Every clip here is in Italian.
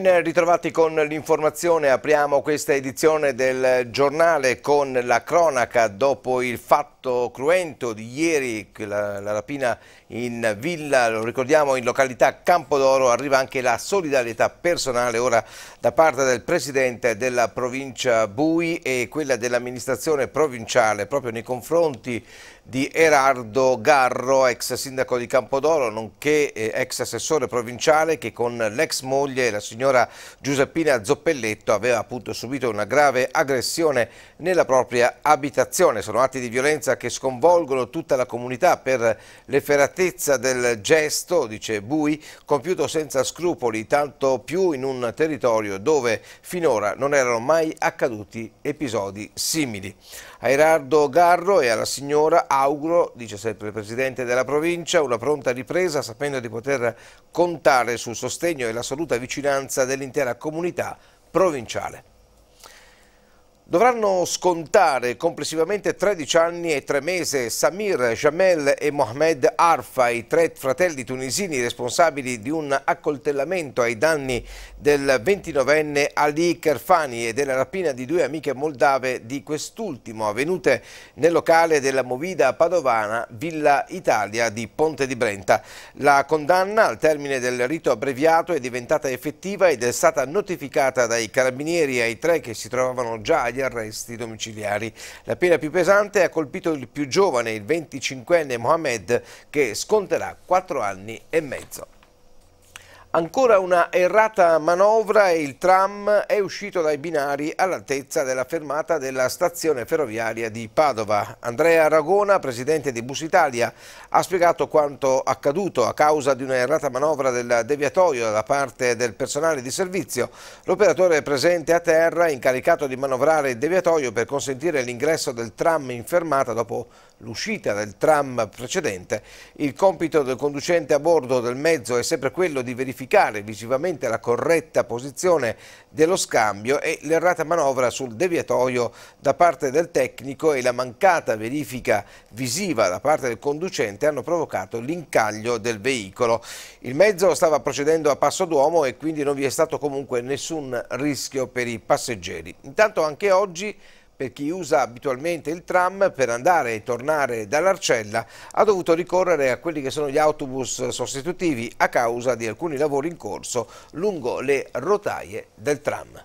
Ben ritrovati con l'informazione, apriamo questa edizione del giornale con la cronaca dopo il fatto cruento di ieri, la, la rapina in villa, lo ricordiamo in località Campodoro, arriva anche la solidarietà personale ora da parte del presidente della provincia Bui e quella dell'amministrazione provinciale proprio nei confronti di Erardo Garro, ex sindaco di Campodoro, nonché eh, ex assessore provinciale che con l'ex moglie, la signora Giuseppina Zoppelletto, aveva appunto subito una grave aggressione nella propria abitazione. Sono atti di violenza che sconvolgono tutta la comunità per l'efferatezza del gesto, dice Bui, compiuto senza scrupoli, tanto più in un territorio dove finora non erano mai accaduti episodi simili. A Erardo Garro e alla signora auguro, dice sempre il Presidente della provincia, una pronta ripresa sapendo di poter contare sul sostegno e l'assoluta vicinanza dell'intera comunità provinciale. Dovranno scontare complessivamente 13 anni e 3 mesi Samir Jamel e Mohamed Arfa, i tre fratelli tunisini responsabili di un accoltellamento ai danni del 29enne Ali Kerfani e della rapina di due amiche moldave di quest'ultimo avvenute nel locale della movida padovana Villa Italia di Ponte di Brenta. La condanna al termine del rito abbreviato è diventata effettiva ed è stata notificata dai carabinieri ai tre che si trovavano già agli agli arresti domiciliari. La pena più pesante ha colpito il più giovane, il 25enne Mohamed, che sconterà 4 anni e mezzo. Ancora una errata manovra e il tram è uscito dai binari all'altezza della fermata della stazione ferroviaria di Padova. Andrea Aragona, presidente di Bus Italia, ha spiegato quanto accaduto a causa di una errata manovra del deviatoio da parte del personale di servizio. L'operatore presente a terra, incaricato di manovrare il deviatoio per consentire l'ingresso del tram in fermata dopo l'uscita del tram precedente, il compito del conducente a bordo del mezzo è sempre quello di verificare visivamente la corretta posizione dello scambio e l'errata manovra sul deviatoio da parte del tecnico e la mancata verifica visiva da parte del conducente hanno provocato l'incaglio del veicolo. Il mezzo stava procedendo a passo d'uomo e quindi non vi è stato comunque nessun rischio per i passeggeri. Intanto anche oggi per chi usa abitualmente il tram per andare e tornare dall'Arcella ha dovuto ricorrere a quelli che sono gli autobus sostitutivi a causa di alcuni lavori in corso lungo le rotaie del tram.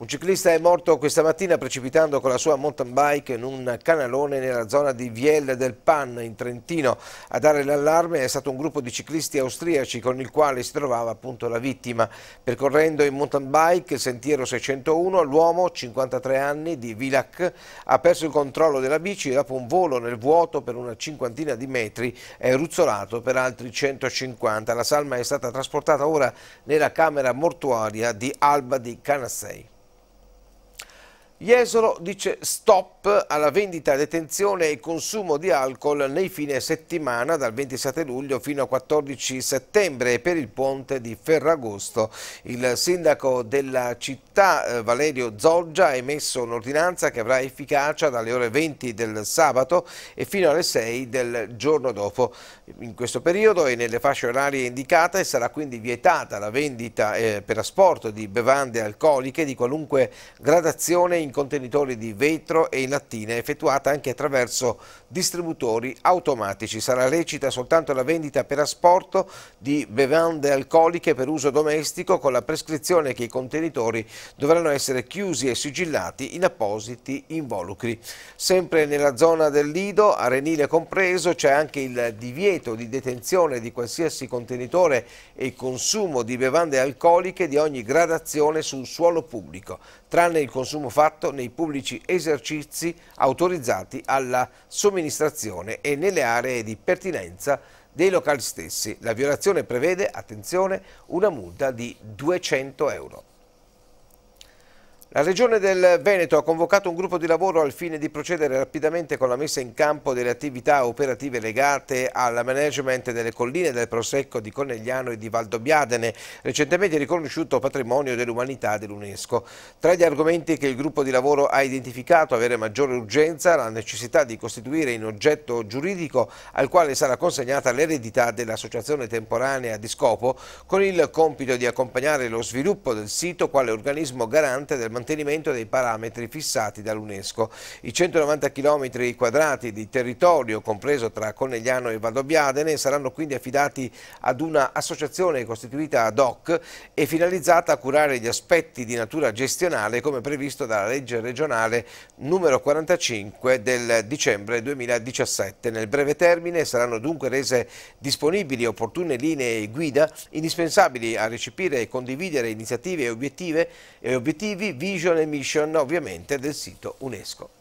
Un ciclista è morto questa mattina precipitando con la sua mountain bike in un canalone nella zona di Viel del Pan in Trentino. A dare l'allarme è stato un gruppo di ciclisti austriaci con il quale si trovava appunto la vittima. Percorrendo in mountain bike il sentiero 601, l'uomo, 53 anni, di Vilac, ha perso il controllo della bici e dopo un volo nel vuoto per una cinquantina di metri è ruzzolato per altri 150. La salma è stata trasportata ora nella camera mortuaria di Alba di Canassei. Jesolo dice stop alla vendita, detenzione e consumo di alcol nei fine settimana dal 27 luglio fino al 14 settembre per il ponte di Ferragosto. Il sindaco della città eh, Valerio Zoggia ha emesso un'ordinanza che avrà efficacia dalle ore 20 del sabato e fino alle 6 del giorno dopo. In questo periodo e nelle fasce orarie indicate sarà quindi vietata la vendita eh, per asporto di bevande alcoliche di qualunque gradazione in in contenitori di vetro e in lattina effettuata anche attraverso distributori automatici. Sarà lecita soltanto la vendita per asporto di bevande alcoliche per uso domestico con la prescrizione che i contenitori dovranno essere chiusi e sigillati in appositi involucri. Sempre nella zona del Lido, a Renile compreso, c'è anche il divieto di detenzione di qualsiasi contenitore e consumo di bevande alcoliche di ogni gradazione sul suolo pubblico, tranne il consumo fatto fatto nei pubblici esercizi autorizzati alla somministrazione e nelle aree di pertinenza dei locali stessi. La violazione prevede, attenzione, una multa di 200 euro. La Regione del Veneto ha convocato un gruppo di lavoro al fine di procedere rapidamente con la messa in campo delle attività operative legate al management delle colline del Prosecco di Cornegliano e di Valdobbiadene, recentemente riconosciuto patrimonio dell'umanità dell'UNESCO. Tra gli argomenti che il gruppo di lavoro ha identificato avere maggiore urgenza la necessità di costituire in oggetto giuridico al quale sarà consegnata l'eredità dell'associazione temporanea di scopo con il compito di accompagnare lo sviluppo del sito quale organismo garante del mantenimento mantenimento dei parametri fissati dall'UNESCO. I 190 km quadrati di territorio, compreso tra Conegliano e Valdobbiadene, saranno quindi affidati ad una associazione costituita ad hoc e finalizzata a curare gli aspetti di natura gestionale come previsto dalla legge regionale numero 45 del dicembre 2017. Nel breve termine saranno dunque rese disponibili opportune linee guida indispensabili a recepire e condividere iniziative e obiettivi Vision e Mission ovviamente del sito UNESCO.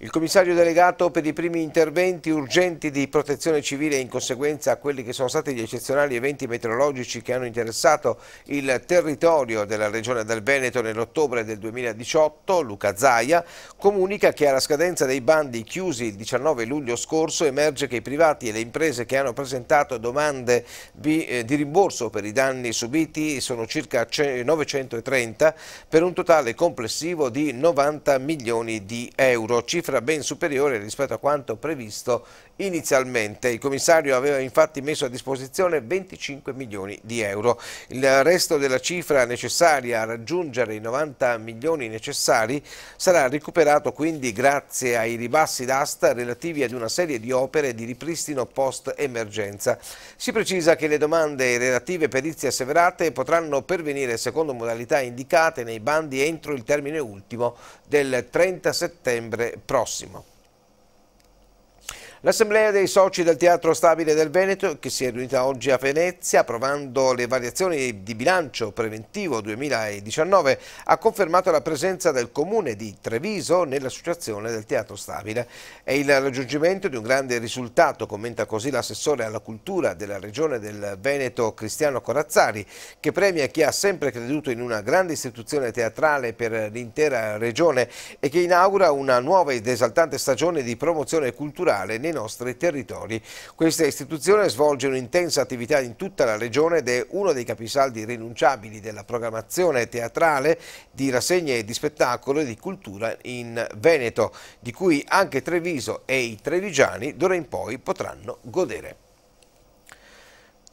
Il commissario delegato per i primi interventi urgenti di protezione civile in conseguenza a quelli che sono stati gli eccezionali eventi meteorologici che hanno interessato il territorio della regione del Veneto nell'ottobre del 2018, Luca Zaia, comunica che alla scadenza dei bandi chiusi il 19 luglio scorso emerge che i privati e le imprese che hanno presentato domande di eh, rimborso per i danni subiti sono circa 930 per un totale complessivo di 90 milioni di euro. Cifra cifra ben superiore rispetto a quanto previsto inizialmente. Il commissario aveva infatti messo a disposizione 25 milioni di euro. Il resto della cifra necessaria a raggiungere i 90 milioni necessari sarà recuperato quindi grazie ai ribassi d'asta relativi ad una serie di opere di ripristino post-emergenza. Si precisa che le domande e relative perizie asseverate potranno pervenire secondo modalità indicate nei bandi entro il termine ultimo del 30 settembre prossimo prossimo. L'Assemblea dei soci del Teatro Stabile del Veneto, che si è riunita oggi a Venezia approvando le variazioni di bilancio preventivo 2019, ha confermato la presenza del Comune di Treviso nell'Associazione del Teatro Stabile. È il raggiungimento di un grande risultato, commenta così l'assessore alla cultura della Regione del Veneto Cristiano Corazzari, che premia chi ha sempre creduto in una grande istituzione teatrale per l'intera Regione e che inaugura una nuova ed esaltante stagione di promozione culturale nei nostri territori. Questa istituzione svolge un'intensa attività in tutta la regione ed è uno dei capisaldi irrinunciabili della programmazione teatrale di rassegne e di spettacolo e di cultura in Veneto, di cui anche Treviso e i trevigiani d'ora in poi potranno godere.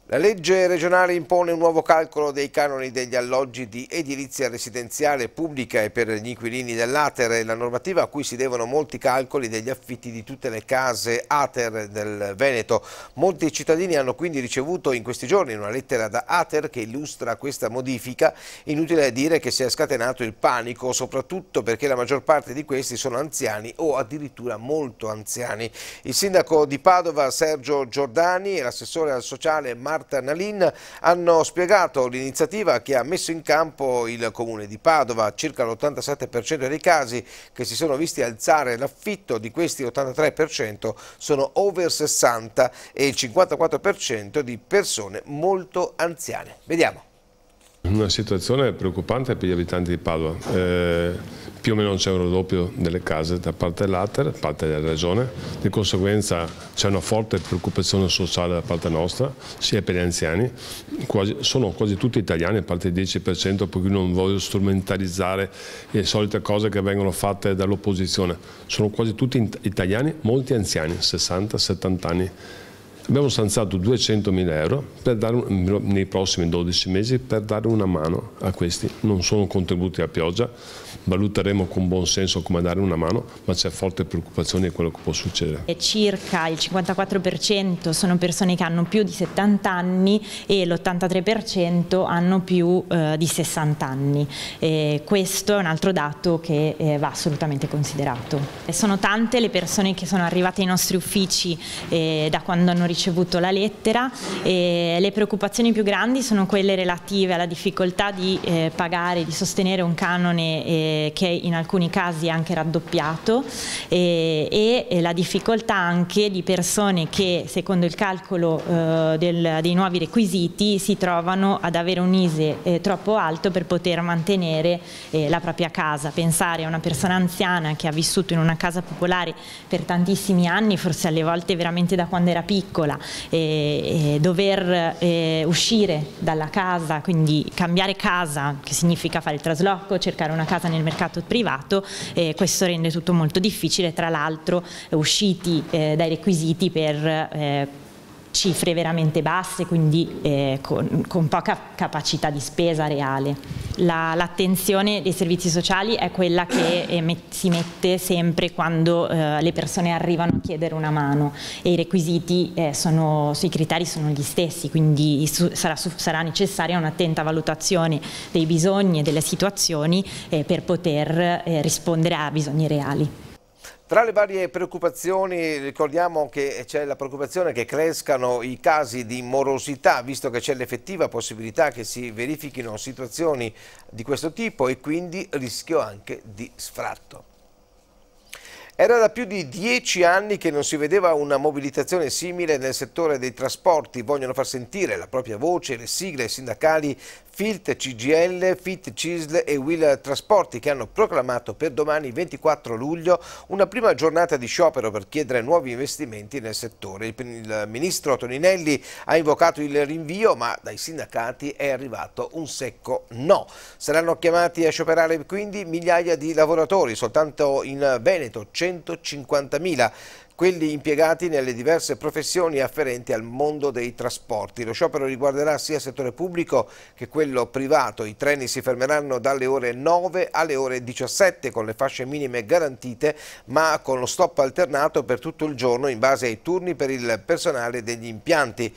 La legge regionale impone un nuovo calcolo dei canoni degli alloggi di edilizia residenziale pubblica e per gli inquilini dell'Ater la normativa a cui si devono molti calcoli degli affitti di tutte le case Ater del Veneto. Molti cittadini hanno quindi ricevuto in questi giorni una lettera da Ater che illustra questa modifica. Inutile dire che si è scatenato il panico, soprattutto perché la maggior parte di questi sono anziani o addirittura molto anziani. Il sindaco di Padova Sergio Giordani e l'assessore al sociale Marco Marta Nalin hanno spiegato l'iniziativa che ha messo in campo il comune di Padova. Circa l'87% dei casi che si sono visti alzare l'affitto di questi 83% sono over 60 e il 54% di persone molto anziane. Vediamo. Una situazione preoccupante per gli abitanti di Padova, eh, più o meno c'è un raddoppio delle case da parte dell'Ater, da parte della Regione, di conseguenza c'è una forte preoccupazione sociale da parte nostra, sia per gli anziani, quasi, sono quasi tutti italiani, a parte il 10%, perché non voglio strumentalizzare le solite cose che vengono fatte dall'opposizione, sono quasi tutti italiani, molti anziani, 60-70 anni. Abbiamo stanziato 200.000 euro un, nei prossimi 12 mesi per dare una mano a questi. Non sono contributi a pioggia, valuteremo con buon senso come dare una mano, ma c'è forte preoccupazione di quello che può succedere. Circa il 54% sono persone che hanno più di 70 anni e l'83% hanno più eh, di 60 anni. E questo è un altro dato che eh, va assolutamente considerato. E sono tante le persone che sono arrivate ai nostri uffici eh, da quando hanno ricevuto ricevuto la lettera e le preoccupazioni più grandi sono quelle relative alla difficoltà di eh, pagare, di sostenere un canone eh, che in alcuni casi è anche raddoppiato e, e, la difficoltà anche di persone che secondo il calcolo eh, del, dei nuovi requisiti si trovano ad avere un ISE eh, troppo alto per poter mantenere eh, la propria casa. Pensare a una persona anziana che ha vissuto in una casa popolare per tantissimi anni, forse alle volte veramente da quando era piccola, sola, e, e dover eh, uscire dalla casa, quindi cambiare casa, che significa fare il trasloco, cercare una casa nel mercato privato, eh, questo rende tutto molto difficile, tra l'altro usciti eh, dai requisiti per eh, cifre veramente basse, quindi eh, con, con, poca capacità di spesa reale. l'attenzione La, dei servizi sociali è quella che eh, met, si mette sempre quando eh, le persone arrivano a chiedere una mano e i requisiti eh, sono, sui criteri sono gli stessi, quindi su, sarà, su, sarà, necessaria un'attenta valutazione dei bisogni e delle situazioni eh, per poter eh, rispondere a bisogni reali. Tra le varie preoccupazioni ricordiamo che c'è la preoccupazione che crescano i casi di morosità visto che c'è l'effettiva possibilità che si verifichino situazioni di questo tipo e quindi rischio anche di sfratto. Era da più di dieci anni che non si vedeva una mobilitazione simile nel settore dei trasporti. Vogliono far sentire la propria voce le sigle sindacali FILT CGL, FIT CISL e WILL Trasporti che hanno proclamato per domani 24 luglio una prima giornata di sciopero per chiedere nuovi investimenti nel settore. Il ministro Toninelli ha invocato il rinvio ma dai sindacati è arrivato un secco no. Saranno chiamati a scioperare quindi migliaia di lavoratori, soltanto in Veneto 150.000 quelli impiegati nelle diverse professioni afferenti al mondo dei trasporti. Lo sciopero riguarderà sia il settore pubblico che quello privato. I treni si fermeranno dalle ore 9 alle ore 17 con le fasce minime garantite ma con lo stop alternato per tutto il giorno in base ai turni per il personale degli impianti.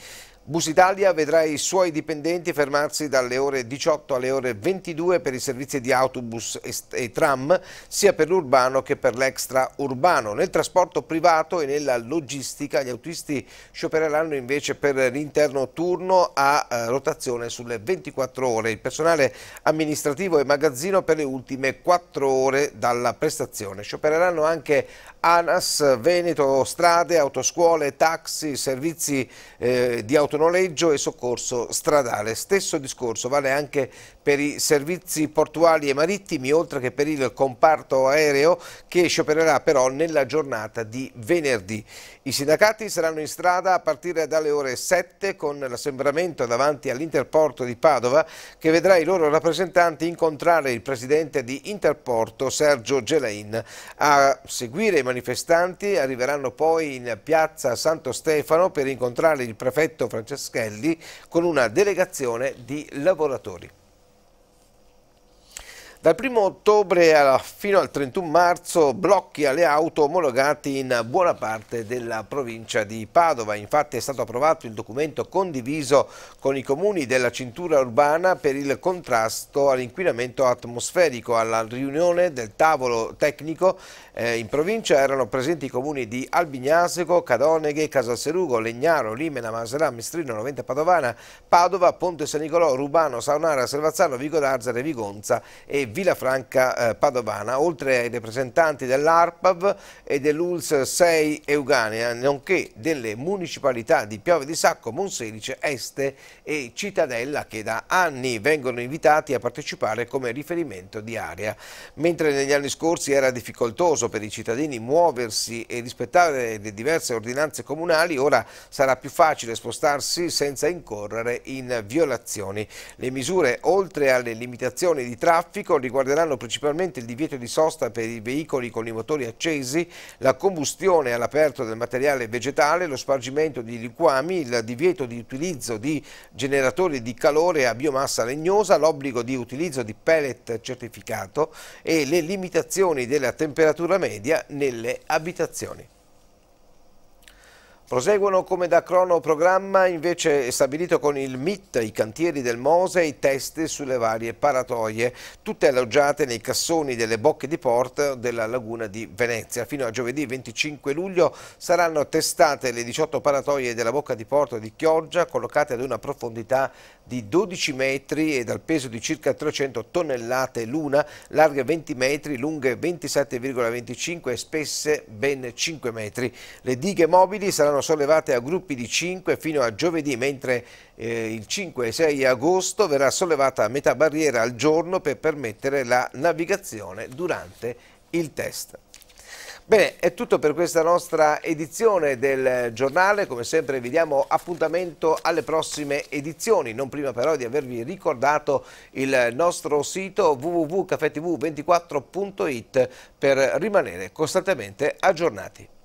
Busitalia vedrà i suoi dipendenti fermarsi dalle ore 18 alle ore 22 per i servizi di autobus e tram sia per l'urbano che per l'extraurbano. Nel trasporto privato e nella logistica gli autisti sciopereranno invece per l'interno turno a eh, rotazione sulle 24 ore. Il personale amministrativo e magazzino per le ultime 4 ore dalla prestazione. Sciopereranno anche ANAS, Veneto, strade, autoscuole, taxi, servizi eh, di autotrasporto noleggio e soccorso stradale. Stesso discorso vale anche per i servizi portuali e marittimi, oltre che per il comparto aereo che sciopererà però nella giornata di venerdì. I sindacati saranno in strada a partire dalle ore 7 con l'assembramento davanti all'Interporto di Padova che vedrà i loro rappresentanti incontrare il presidente di Interporto Sergio Gelain. A seguire i manifestanti arriveranno poi in piazza Santo Stefano per incontrare il prefetto Francesco Franceschelli con una delegazione di lavoratori. Dal 1 ottobre fino al 31 marzo blocchi alle auto omologati in buona parte della provincia di Padova. Infatti è stato approvato il documento condiviso con i comuni della cintura urbana per il contrasto all'inquinamento atmosferico. Alla riunione del tavolo tecnico eh, in provincia erano presenti i comuni di Albignasego, Cadoneghe, Casalserugo, Legnaro, Limena, Maserà, Mestrino, Noventa Padovana, Padova, Ponte San Nicolò, Rubano, Saunara, Selvazzano, Vigo d'Arzare, Vigonza e Villafranca eh, Padovana, oltre ai rappresentanti dell'ARPAV e dell'ULS 6 Euganea, nonché delle municipalità di Piove di Sacco, Monselice, Este e Cittadella che da anni vengono invitati a partecipare come riferimento di area. Mentre negli anni scorsi era difficoltoso per i cittadini muoversi e rispettare le diverse ordinanze comunali, ora sarà più facile spostarsi senza incorrere in violazioni. Le misure, oltre alle limitazioni di traffico, riguarderanno principalmente il divieto di sosta per i veicoli con i motori accesi, la combustione all'aperto del materiale vegetale, lo spargimento di liquami, il divieto di utilizzo di generatori di calore a biomassa legnosa, l'obbligo di utilizzo di pellet certificato e le limitazioni della temperatura media nelle abitazioni. Proseguono come da cronoprogramma invece stabilito con il MIT i cantieri del Mose i test sulle varie paratoie, tutte alloggiate nei cassoni delle bocche di porta della laguna di Venezia. Fino a giovedì 25 luglio saranno testate le 18 paratoie della bocca di porto di Chioggia collocate ad una profondità di 12 metri e dal peso di circa 300 tonnellate l'una, larghe 20 metri, lunghe 27,25 e spesse ben 5 metri. Le dighe mobili saranno saranno sollevate a gruppi di 5 fino a giovedì, mentre eh, il 5 e 6 agosto verrà sollevata a metà barriera al giorno per permettere la navigazione durante il test. Bene, è tutto per questa nostra edizione del giornale, come sempre vi diamo appuntamento alle prossime edizioni, non prima però di avervi ricordato il nostro sito www.cafetv24.it per rimanere costantemente aggiornati.